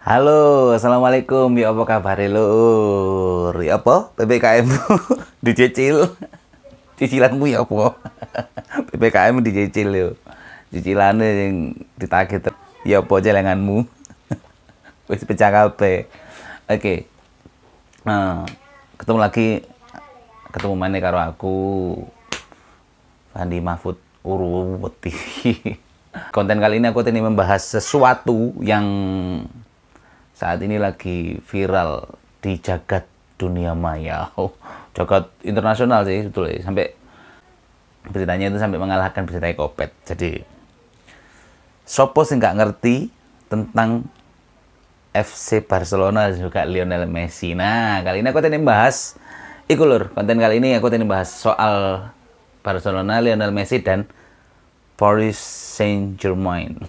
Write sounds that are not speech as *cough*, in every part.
Halo, assalamualaikum. Ya apa kabar lo? Ya apa? PPKM *laughs* dicicil. Cicilanmu ya apa? *laughs* PPKM dicicil yo. cicilannya yang ditagih ya apa jalananmu, *laughs* Wis pecah kape. Oke. Nah, ketemu lagi ketemu mana karo aku. Fandi Mahfud Urwati. Konten kali ini aku tadi membahas sesuatu yang saat ini lagi viral di jagat dunia maya oh, jagat internasional sih betul ya sampai beritanya itu sampai mengalahkan berita kopet jadi sopo sih nggak ngerti tentang FC Barcelona juga Lionel Messi nah kali ini aku tadi membahas, ikulur konten kali ini aku tadi membahas soal Barcelona Lionel Messi dan Paris Saint Germain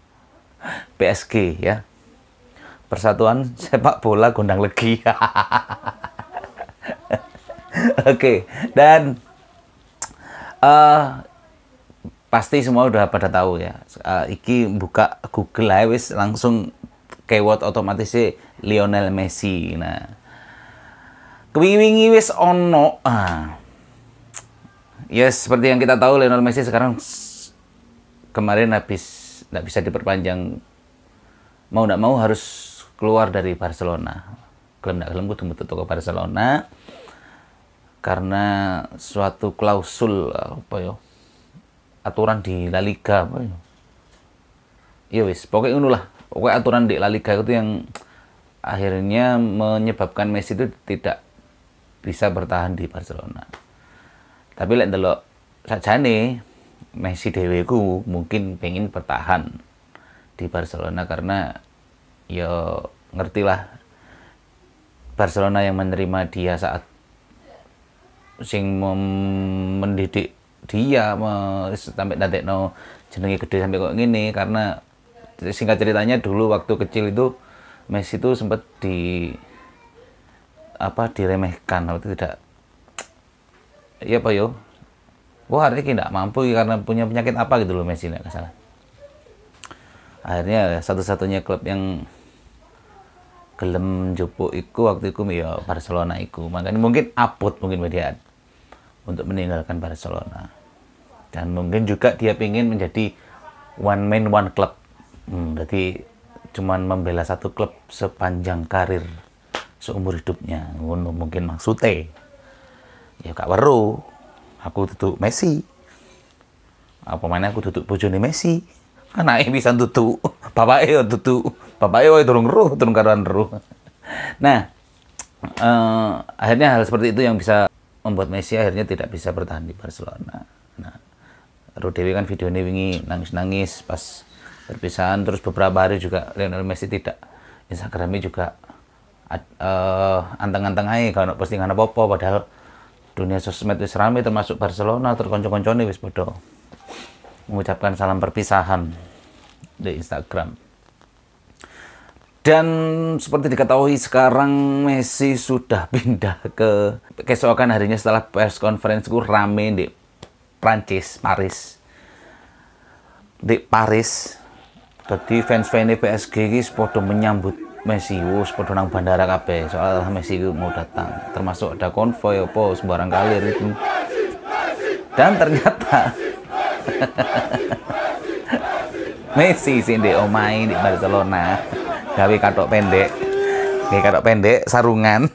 *laughs* PSG ya Persatuan Sepak Bola Gondang Legi. *laughs* Oke, okay. dan uh, pasti semua udah pada tahu ya. Uh, iki buka Google aja langsung keyword otomatis e Lionel Messi. Nah, kewingi wis ono. Ah. Yes, seperti yang kita tahu Lionel Messi sekarang kemarin habis nggak bisa diperpanjang mau nggak mau harus keluar dari Barcelona gelem gak gelem kudu metu toko Barcelona karena suatu klausul apa yo ya, aturan di La Liga apa ya iya wis pokoknya ngono lah pokoknya aturan di La Liga itu yang akhirnya menyebabkan Messi itu tidak bisa bertahan di Barcelona tapi lek saya sajane Messi ku mungkin pengen bertahan di Barcelona karena ya ngertilah Barcelona yang menerima dia saat sing mendidik dia sampai nanti no jenenge gede sampai kok gini karena singkat ceritanya dulu waktu kecil itu Messi itu sempat di apa diremehkan waktu tidak iya pak yo wah hari ini tidak mampu karena punya penyakit apa gitu loh Messi nggak salah akhirnya satu-satunya klub yang gelem jupuk iku waktu iku ya Barcelona iku. Makanya mungkin apot mungkin media untuk meninggalkan Barcelona. Dan mungkin juga dia ingin menjadi one man one club. Hmm, berarti cuman membela satu klub sepanjang karir seumur hidupnya. mungkin maksudnya. Ya Kak Waru Aku tutup Messi. Apa mana aku tutup bojone Messi. Anaknya bisa tutup, bapaknya tutup bapaknya wae turun ruh turun karuan ruh nah eh, akhirnya hal seperti itu yang bisa membuat Messi akhirnya tidak bisa bertahan di Barcelona nah Rudewi kan video ini wingi nangis-nangis pas perpisahan terus beberapa hari juga Lionel Messi tidak Instagramnya juga uh, anteng-anteng aja kalau postingan apa apa padahal dunia sosmed wis rame termasuk Barcelona terkonco-koncone wis bodoh mengucapkan salam perpisahan di Instagram dan seperti diketahui sekarang Messi sudah pindah ke keesokan harinya setelah press conferenceku rame di Prancis, Paris. Di Paris. Jadi fans-fans PSG ini sepodo menyambut Messi wis padha nang bandara KB. soalnya Messi itu mau datang. Termasuk ada konvoy apa sembarang kali itu. Dan ternyata *laughs* Messi sih di omain di Barcelona gawe katok pendek gawe katok pendek sarungan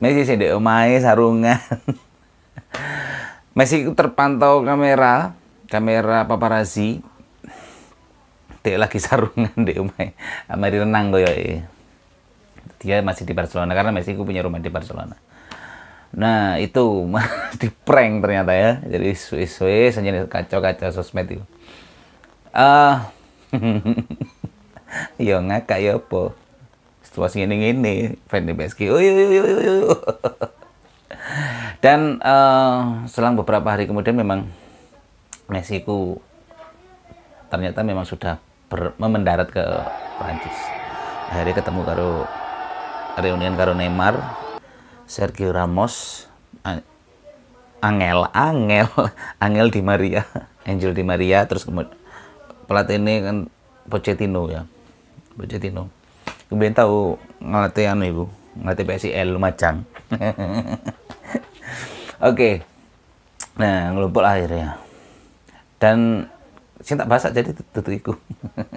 Messi sih dek omai sarungan Messi terpantau kamera kamera paparazzi dek lagi sarungan dek omai amari renang ya dia masih di Barcelona karena Messi ku punya rumah di Barcelona Nah itu *laughs* di prank ternyata ya. Jadi suwe-suwe saja kacau-kacau sosmed itu. Uh, *laughs* yo ngakak ya apa situasi ini ini fan di BSK oh yo yo yo dan uh, selang beberapa hari kemudian memang Messi ku ternyata memang sudah ber, mendarat ke Prancis Hari ketemu karo reunian karo Neymar Sergio Ramos Angel Angel *laughs* Angel di Maria Angel di Maria terus kemudian pelatih ini kan Pochettino ya Pochettino kemudian tahu ngelatih anu ibu ngelatih PSIL Lumajang *laughs* oke okay. nah ngelumpul akhirnya dan saya tak bahas jadi tutup iku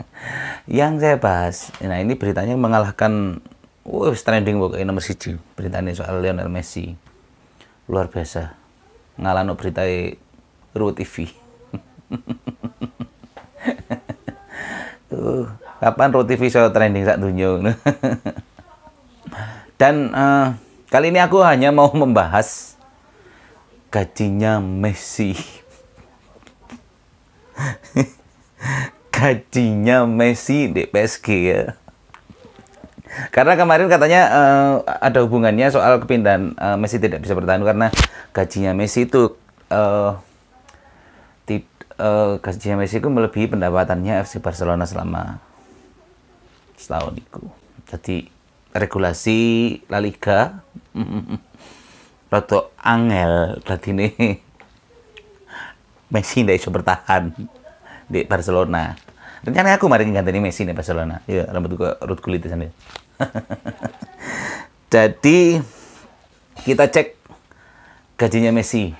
*laughs* yang saya bahas nah ini beritanya mengalahkan oh, trending pokoknya nomor siji beritanya soal Lionel Messi luar biasa ngalano berita Ruh TV *laughs* uh, kapan roti TV trending saat dunia *laughs* dan uh, kali ini aku hanya mau membahas gajinya Messi *laughs* gajinya Messi di PSG ya karena kemarin katanya uh, ada hubungannya soal kepindahan uh, Messi tidak bisa bertahan karena gajinya Messi itu uh, uh, eh, Messi itu melebihi pendapatannya FC Barcelona selama setahun itu. Jadi regulasi La Liga *laughs* roto angel tadi nih *laughs* Messi tidak bisa bertahan di Barcelona. Rencana aku mari ganti Messi di Barcelona. Iya, rambut gua rut kulit sana. *laughs* Jadi kita cek gajinya Messi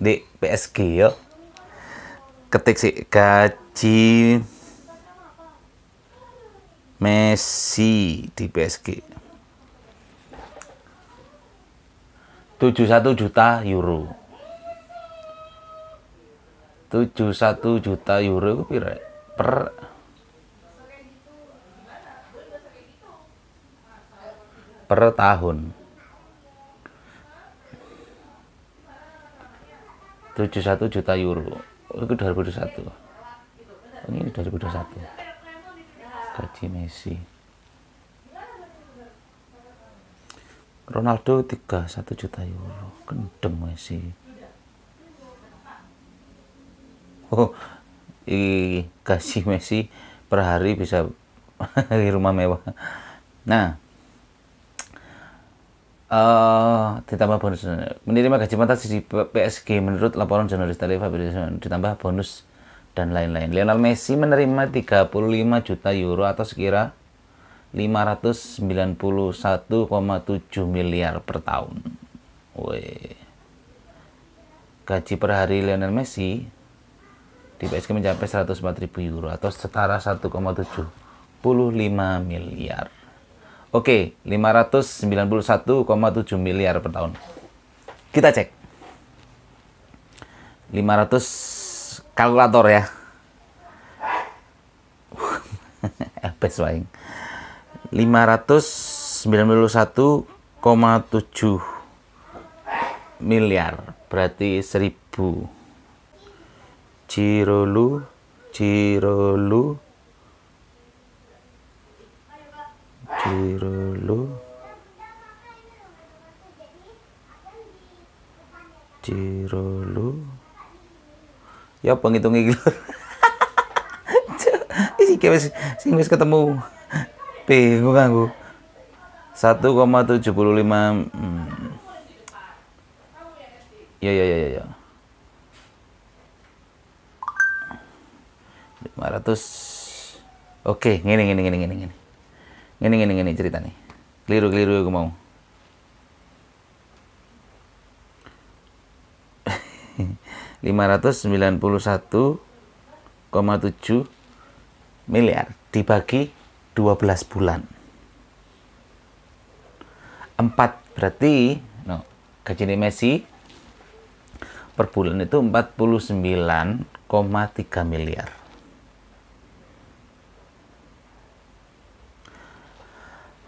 di PSG yo ketik sih gaji Messi di PSG 71 juta euro 71 juta euro itu pira per per tahun 71 juta euro oh, itu 2021 oh, ini 2021 gaji Messi Ronaldo 31 juta euro kendem Messi oh ini gaji Messi per hari bisa *laughs* di rumah mewah nah Uh, ditambah bonus menerima gaji pantas di PSG menurut laporan jurnalis Fabrizio ditambah bonus dan lain-lain. Lionel Messi menerima 35 juta euro atau sekira 591,7 miliar per tahun. Weh. Gaji per hari Lionel Messi di PSG mencapai 104.000 euro atau setara 1,75 miliar. Oke, okay, 591,7 miliar per tahun. Kita cek. 500 kalkulator ya. Best waing. 591,7 miliar berarti 1000 Cirolu Cirolu cirelu cirelu Ya penghitung iki *laughs* isi Iki wis sing wis ketemu bingung aku. 1,75 hmm. Ya ya ya ya ya. 500 Oke, ngene ngene ngene ngene ngene. Gini gini gini cerita nih. Keliru keliru gue mau. *laughs* lima ratus sembilan puluh satu koma tujuh miliar dibagi dua belas bulan empat berarti no, gaji Messi per bulan itu empat puluh sembilan koma tiga miliar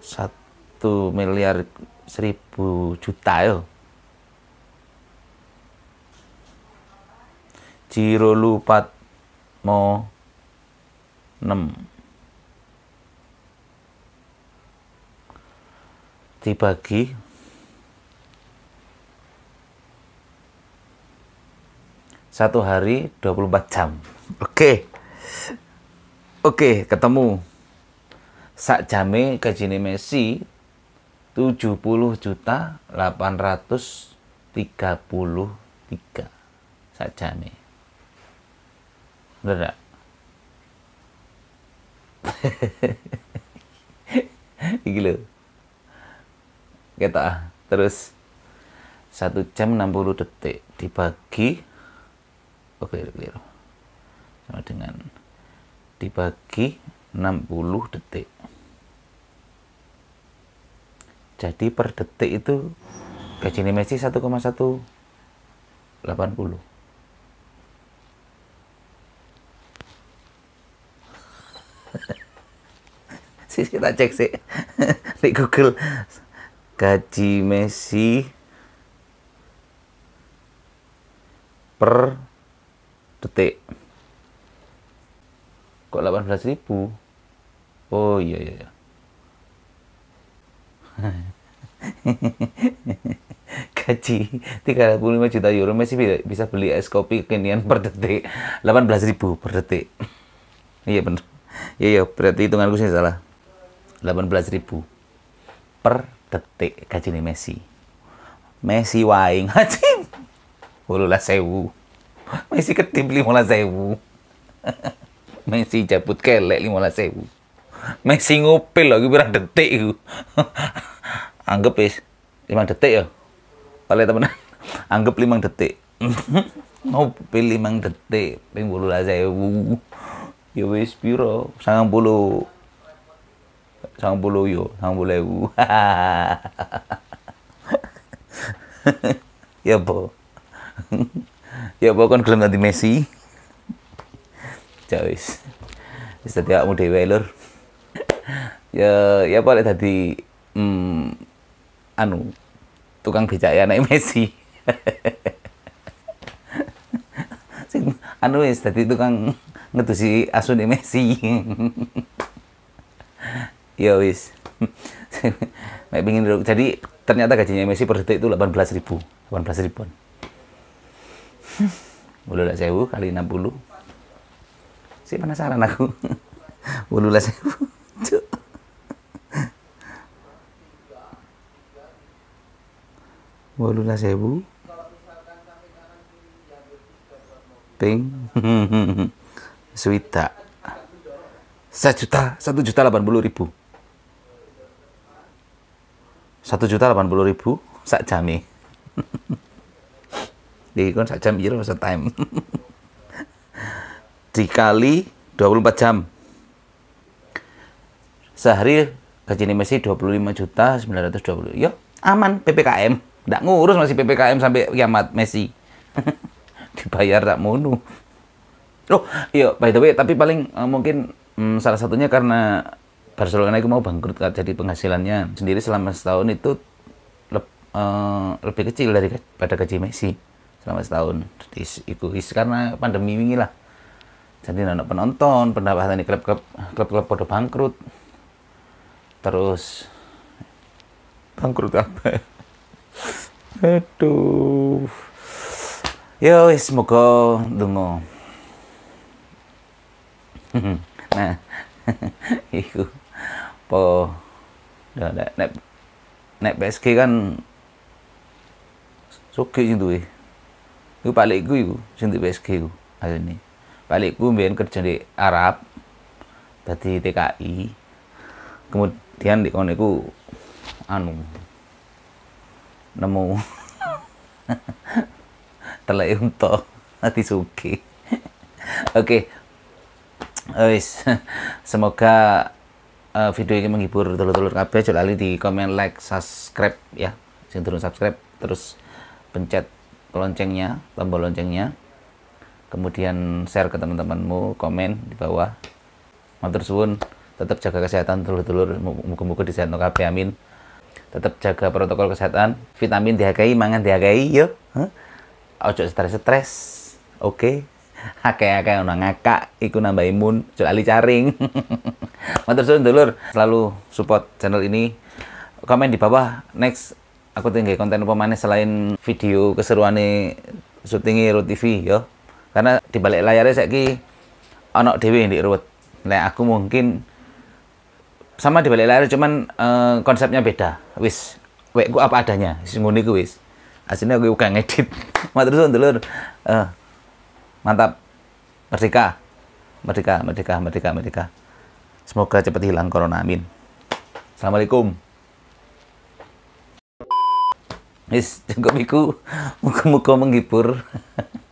satu miliar seribu juta yo. Jiro lupat mo 6 dibagi satu hari 24 jam. Oke. Okay. Oke, okay, ketemu sak jame gajine Messi 70 juta 833 sak jame bener gak? *laughs* iki lho kita terus satu jam 60 detik dibagi oke okay, clear sama dengan dibagi 60 detik jadi per detik itu gaji Messi 1,180. sih kita cek sih *laughs* di Google gaji Messi per detik kok belas ribu oh iya iya, iya. *laughs* gaji 35 juta euro Messi bisa beli es kopi kekinian per detik 18 ribu per detik iya bener iya iya berarti hitunganku sih salah 18 ribu per detik gaji nih Messi Messi waing gaji lah *laughs* sewu Messi ketip limola sewu *laughs* Messi jabut kelek lima sewu Messi ngupil lagi berapa detik itu. *laughs* Anggap is 5 detik ya. Oleh teman *laughs* anggap 5 detik. *laughs* ngupil 5 detik ping aja Ya wis piro? 90 90 yo, bulu ya bo. ya bo kan gelem nanti Messi. Jauh Wis dadi awakmu dhewe lur ya ya boleh tadi hmm, anu tukang becak ya naik Messi *laughs* sing anu wis tadi tukang Asun asune Messi *laughs* ya wis Mek *laughs* pingin jadi ternyata gajinya Messi per detik itu 18 ribu 18 ribuan lah sewu kali 60 si penasaran aku lah sewu waluna sewu ping swita *laughs* juta, satu juta delapan puluh ribu satu juta delapan puluh ribu sak jami *laughs* jadi kan sak jam masa time *laughs* dikali 24 jam sehari gaji Messi 25 juta 920 yo aman PPKM tidak ngurus masih PPKM sampai kiamat Messi. *laughs* Dibayar tak mono. Loh, iya by the way, tapi paling uh, mungkin um, salah satunya karena Barcelona itu mau bangkrut jadi penghasilannya sendiri selama setahun itu lep, uh, eh, lebih kecil dari pada gaji Messi selama setahun. Jadi itu karena pandemi ini lah. Jadi anak penonton, pendapatan di klub-klub klub-klub pada bangkrut. Terus bangkrut apa? Aduh. Yo wis dungo. *laughs* nah. *laughs* iku po ya, nek nek nek PSG kan sugih sing duwe. Iku palikku iku sing duwe PSG iku alene. Palikku mbiyen kerja di Arab dadi TKI. Kemudian di kono iku anu nemu telai unta um ati suki oke okay. semoga uh, video ini menghibur telur-telur kabeh jual di komen like subscribe ya sing turun subscribe terus pencet loncengnya tombol loncengnya kemudian share ke teman-temanmu komen di bawah matur suwun tetap jaga kesehatan telur-telur muka-muka di sana kabeh amin tetap jaga protokol kesehatan vitamin dihargai mangan dihargai yo huh? ojo stres stres oke okay. *laughs* akeh-akeh orang ngakak ikut nambah imun ojo caring *laughs* matur suwun dulur selalu support channel ini komen di bawah next aku tinggal konten apa mana selain video keseruan nih syutingi road TV yo karena di balik layarnya saya ki anak dewi yang diruwet nah aku mungkin sama di balik layar cuman uh, konsepnya beda wis wek gua apa adanya sing gua gua wis aslinya gua bukan ngedit *laughs* matur telur, uh, eh, mantap merdeka merdeka merdeka merdeka merdeka semoga cepat hilang corona amin assalamualaikum wis cukup iku *laughs* muka-muka menghibur *laughs*